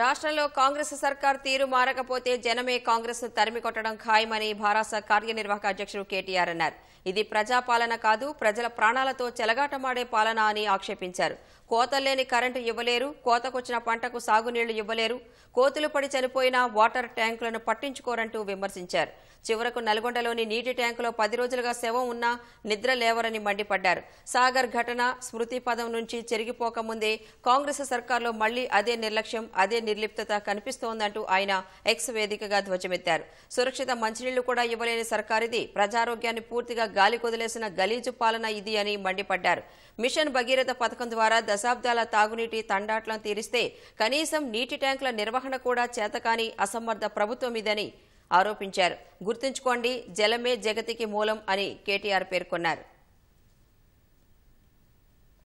రాష్ట్రంలో కాంగ్రెస్ సర్కార్ తీరు మారకపోతే జనమే కాంగ్రెస్ తరిమి తరిమికొట్టడం ఖాయమని భారాస కార్యనిర్వాహక అధ్యక్షుడు కేటీఆర్ అన్నారు ఇది ప్రజాపాలన కాదు ప్రజల ప్రాణాలతో చెలగాటమాడే పాలన అని ఆక్షేపించారు కోతలేని కరెంటు ఇవ్వలేరు కోతకొచ్చిన పంటకు సాగునీళ్లు ఇవ్వలేరు కోతులు పడి చనిపోయిన వాటర్ ట్యాంకులను పట్టించుకోరంటూ విమర్శించారు చివరకు నల్గొండలోని నీటి ట్యాంకులో పది రోజులుగా శవం ఉన్నా నిద్ర లేవరని మండిపడ్డారు సాగర్ ఘటన స్మృతి పదం నుంచి చెరిగిపోకముందే కాంగ్రెస్ సర్కార్లో మళ్లీ అదే నిర్లక్ష్యం అదే నిర్లిప్తత కనిపిస్తోందంటూ ఆయన ఎక్స్ వేదికగా ధ్వజమెత్తారు సురక్షిత మంచినీళ్లు కూడా ఇవ్వలేని సర్కారిది ప్రజారోగ్యాన్ని పూర్తిగా గాలి కొదిలేసిన గలీజు పాలన ఇది అని మండిపడ్డారు మిషన్ భగీరథ పథకం ద్వారా దశాబ్దాల తాగునీటి తండాట్లను తీరిస్తే కనీసం నీటి ట్యాంకుల నిర్వహణ కూడా చేతకాని అసమర్థ ప్రభుత్వం ఇదని ఆరోపించారు గుర్తుంచుకోండి జలమే జగతికి మూలం అని కేటీఆర్ పేర్కొన్నారు